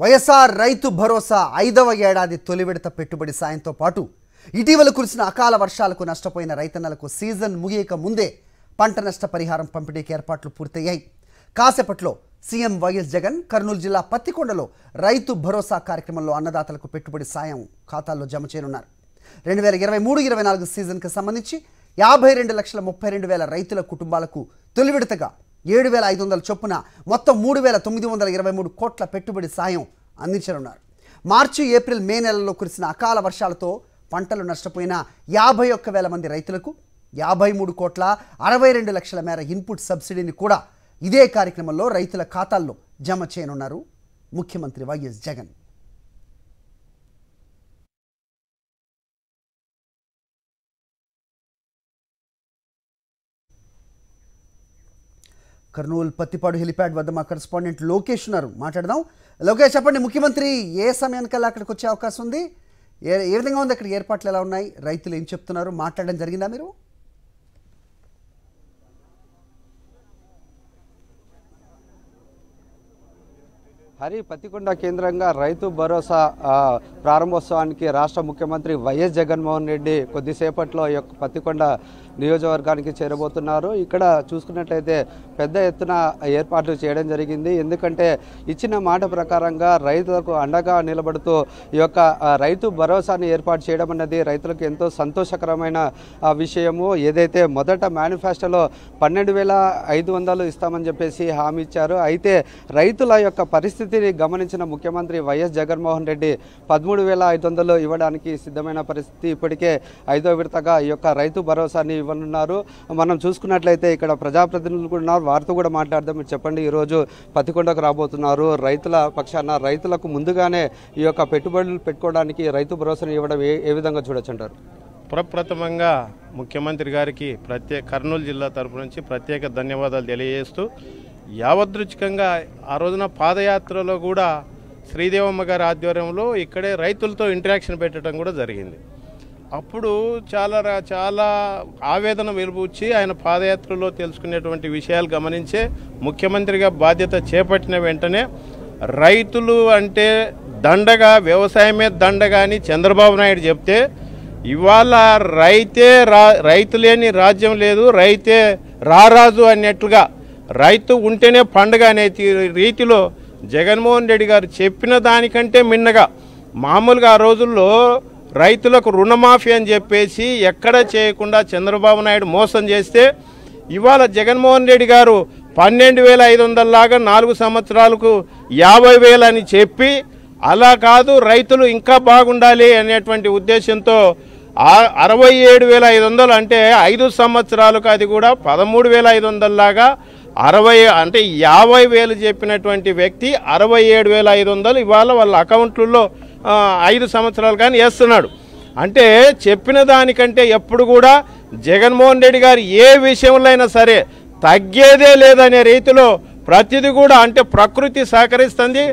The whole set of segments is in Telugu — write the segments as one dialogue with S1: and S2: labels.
S1: వైఎస్ఆర్ రైతు భరోసా ఐదవ ఏడాది తొలి విడత పెట్టుబడి సాయంతో పాటు ఇటీవల కురిసిన అకాల వర్షాలకు నష్టపోయిన రైతన్నలకు సీజన్ ముగియక ముందే పంట నష్ట పరిహారం పంపిణీకి ఏర్పాట్లు పూర్తయ్యాయి కాసేపట్లో సీఎం వైఎస్ జగన్ కర్నూలు జిల్లా పత్తికొండలో రైతు భరోసా కార్యక్రమంలో అన్నదాతలకు పెట్టుబడి సాయం ఖాతాల్లో జమ చేయనున్నారు రెండు వేల ఇరవై మూడు ఇరవై నాలుగు సీజన్కి సంబంధించి యాభై రెండు లక్షల ముప్పై రెండు వేల రైతుల కుటుంబాలకు తొలి విడతగా ఏడు వేల ఐదు వందల చొప్పున మొత్తం మూడు వేల తొమ్మిది వందల ఇరవై మూడు కోట్ల పెట్టుబడి సాయం అందించనున్నారు మార్చి ఏప్రిల్ మే నెలలో కురిసిన అకాల వర్షాలతో పంటలు నష్టపోయిన యాభై ఒక్క వేల మంది రైతులకు యాభై మూడు కోట్ల అరవై రెండు లక్షల మేర ఇన్పుట్ సబ్సిడీని కూడా ఇదే కార్యక్రమంలో రైతుల ఖాతాల్లో జమ చేయనున్నారు ముఖ్యమంత్రి వైఎస్ జగన్ కర్నూలు పత్తిపాడు హెలిప్యాడ్ వద్ద మా కరెస్పాండెంట్ లోకేష్ ఉన్నారు మాట్లాడదాం లోకేష్ చెప్పండి ముఖ్యమంత్రి ఏ సమయానికల్లా అక్కడికి వచ్చే అవకాశం ఉంది ఏ ఏ విధంగా ఉంది అక్కడ ఏర్పాట్లు ఎలా ఉన్నాయి రైతులు ఏం చెప్తున్నారు మాట్లాడడం జరిగిందా మీరు
S2: హరి పత్తికొండ కేంద్రంగా రైతు భరోసా ప్రారంభోత్సవానికి రాష్ట్ర ముఖ్యమంత్రి వైఎస్ జగన్మోహన్ రెడ్డి కొద్దిసేపట్లో యొక్క పత్తికొండ నియోజకవర్గానికి చేరబోతున్నారు ఇక్కడ చూసుకున్నట్లయితే పెద్ద ఎత్తున ఏర్పాట్లు చేయడం జరిగింది ఎందుకంటే ఇచ్చిన మాట ప్రకారంగా రైతులకు అండగా నిలబడుతూ ఈ యొక్క రైతు భరోసాని ఏర్పాటు చేయడం అన్నది రైతులకు ఎంతో సంతోషకరమైన విషయము ఏదైతే మొదట మేనిఫెస్టోలో పన్నెండు వేల ఐదు వందలు ఇస్తామని చెప్పేసి హామీ ఇచ్చారు అయితే రైతుల యొక్క పరిస్థితిని గమనించిన ముఖ్యమంత్రి వైఎస్ జగన్మోహన్ రెడ్డి పదమూడు వేల ఐదు వందలు ఇవ్వడానికి సిద్ధమైన పరిస్థితి ఇప్పటికే ఐదో విడతగా ఈ యొక్క రైతు భరోసాని ఇవ్వనున్నారు మనం చూసుకున్నట్లయితే ఇక్కడ ప్రజాప్రతినిధులు కూడా ఉన్నారు వారితో కూడా మాట్లాడదాం మీరు చెప్పండి ఈరోజు పతికొండకు రాబోతున్నారు రైతుల పక్షాన
S3: రైతులకు ముందుగానే ఈ యొక్క పెట్టుబడులు పెట్టుకోవడానికి రైతు భరోసాను ఇవ్వడం ఏ విధంగా చూడొచ్చు అంటారు ప్రప్రథమంగా ముఖ్యమంత్రి గారికి ప్రత్యేక కర్నూలు జిల్లా తరపు నుంచి ప్రత్యేక ధన్యవాదాలు తెలియజేస్తూ యావదృచ్ఛికంగా ఆ రోజున పాదయాత్రలో కూడా శ్రీదేవమ్మ గారి ఆధ్వర్యంలో ఇక్కడే రైతులతో ఇంటరాక్షన్ పెట్టడం కూడా జరిగింది అప్పుడు చాలా చాలా ఆవేదన వెలుపుచ్చి ఆయన పాదయాత్రలో తెలుసుకునేటువంటి విషయాలు గమనించే ముఖ్యమంత్రిగా బాధ్యత చేపట్టిన వెంటనే రైతులు అంటే దండగా వ్యవసాయమే దండగా అని చంద్రబాబు నాయుడు చెప్తే ఇవాళ రైతే రా రైతు లేని రాజ్యం లేదు రైతే రారాజు అన్నట్లుగా రైతు ఉంటేనే పండుగ అనే రీతిలో జగన్మోహన్ రెడ్డి గారు చెప్పిన దానికంటే మిన్నగా మామూలుగా ఆ రోజుల్లో రైతులకు రుణమాఫీ అని చెప్పేసి ఎక్కడ చేయకుండా చంద్రబాబు నాయుడు మోసం చేస్తే ఇవాళ జగన్మోహన్ రెడ్డి గారు పన్నెండు వేల ఐదు వందల లాగా నాలుగు సంవత్సరాలకు యాభై వేలని చెప్పి అలా కాదు రైతులు ఇంకా బాగుండాలి అనేటువంటి ఉద్దేశంతో అరవై ఏడు వేల ఐదు వందలు అంటే ఐదు సంవత్సరాలకు అది కూడా పదమూడు వేల ఐదు వందల లాగా అరవై అంటే యాభై వేలు చెప్పినటువంటి వ్యక్తి అరవై ఏడు వేల ఐదు వందలు ఇవాళ వాళ్ళ అకౌంట్లలో ఐదు సంవత్సరాలు కానీ వేస్తున్నాడు అంటే చెప్పిన దానికంటే ఎప్పుడు కూడా జగన్మోహన్ రెడ్డి గారు ఏ విషయంలో అయినా సరే తగ్గేదే లేదనే రీతిలో ప్రతిది కూడా అంటే ప్రకృతి సహకరిస్తుంది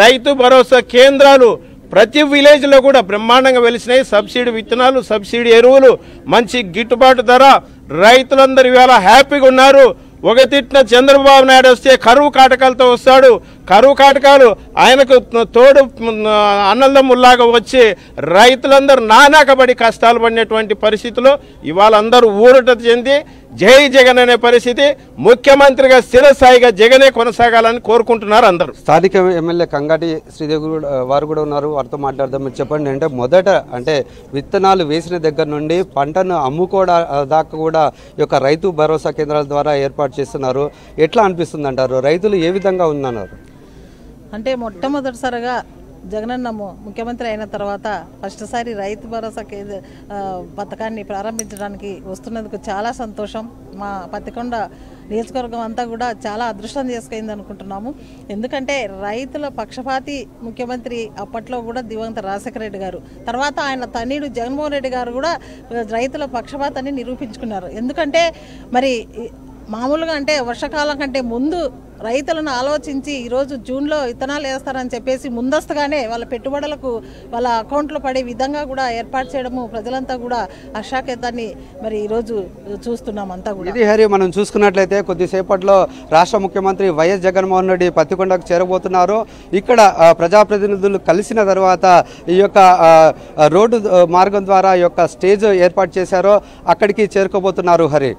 S3: రైతు భరోసా కేంద్రాలు ప్రతి విలేజ్లో కూడా బ్రహ్మాండంగా వెలిసినాయి సబ్సిడీ విత్తనాలు సబ్సిడీ ఎరువులు మంచి గిట్టుబాటు ధర రైతులందరూ ఇవాళ హ్యాపీగా ఉన్నారు ఒక తిట్టిన చంద్రబాబు నాయుడు వస్తే కరువు కాటకాలతో వస్తాడు కరువు కాటకాలు ఆయనకు తోడు అన్నదమ్ముల్లాగా వచ్చి రైతులందరూ నానాకబడి కష్టాలు పడినటువంటి పరిస్థితులు ఇవాళ అందరూ ఊరట చెంది జై జగన్ అనే పరిస్థితి ముఖ్యమంత్రిగా స్థిరస్థాయిగా జగనే కొనసాగాలని కోరుకుంటున్నారు అందరూ
S2: స్థానిక ఎమ్మెల్యే కంగాటి శ్రీదేవి వారు కూడా ఉన్నారు వారితో మాట్లాడదాం మీరు చెప్పండి అంటే మొదట అంటే విత్తనాలు వేసిన దగ్గర నుండి పంటను అమ్ముకోవడా దాకా కూడా ఈ యొక్క రైతు భరోసా కేంద్రాల ద్వారా ఏర్పాటు చేస్తున్నారు ఎట్లా అనిపిస్తుంది అంటారు రైతులు ఏ విధంగా ఉందన్నారు
S4: అంటే మొట్టమొదటిసారిగా జగనన్న ముఖ్యమంత్రి అయిన తర్వాత ఫస్ట్సారి రైతు భరోసా కేంద్ర పథకాన్ని ప్రారంభించడానికి వస్తున్నందుకు చాలా సంతోషం మా పత్తికొండ నియోజకవర్గం అంతా కూడా చాలా అదృష్టం చేసుకైంది అనుకుంటున్నాము ఎందుకంటే రైతుల పక్షపాతి ముఖ్యమంత్రి అప్పట్లో కూడా దివంగత రాజశేఖర రెడ్డి గారు తర్వాత ఆయన తనయుడు జగన్మోహన్ రెడ్డి గారు కూడా రైతుల పక్షపాతాన్ని నిరూపించుకున్నారు ఎందుకంటే మరి మామూలుగా అంటే వర్షాకాలం కంటే ముందు రైతులను ఆలోచించి ఈరోజు జూన్లో విత్తనాలు వేస్తారని చెప్పేసి ముందస్తుగానే వాళ్ళ పెట్టుబడులకు వాళ్ళ అకౌంట్లో పడే విధంగా కూడా ఏర్పాటు చేయడము ప్రజలంతా కూడా అర్షాకేతాన్ని మరి ఈరోజు చూస్తున్నాం అంతా కూడా ఇది హరి
S2: మనం చూసుకున్నట్లయితే కొద్దిసేపట్లో రాష్ట్ర ముఖ్యమంత్రి వైఎస్ జగన్మోహన్ రెడ్డి పత్తికొండకు చేరబోతున్నారు ఇక్కడ ప్రజాప్రతినిధులు కలిసిన తర్వాత ఈ యొక్క రోడ్డు మార్గం ద్వారా ఈ యొక్క స్టేజ్ ఏర్పాటు చేశారో అక్కడికి చేరుకోబోతున్నారు హరి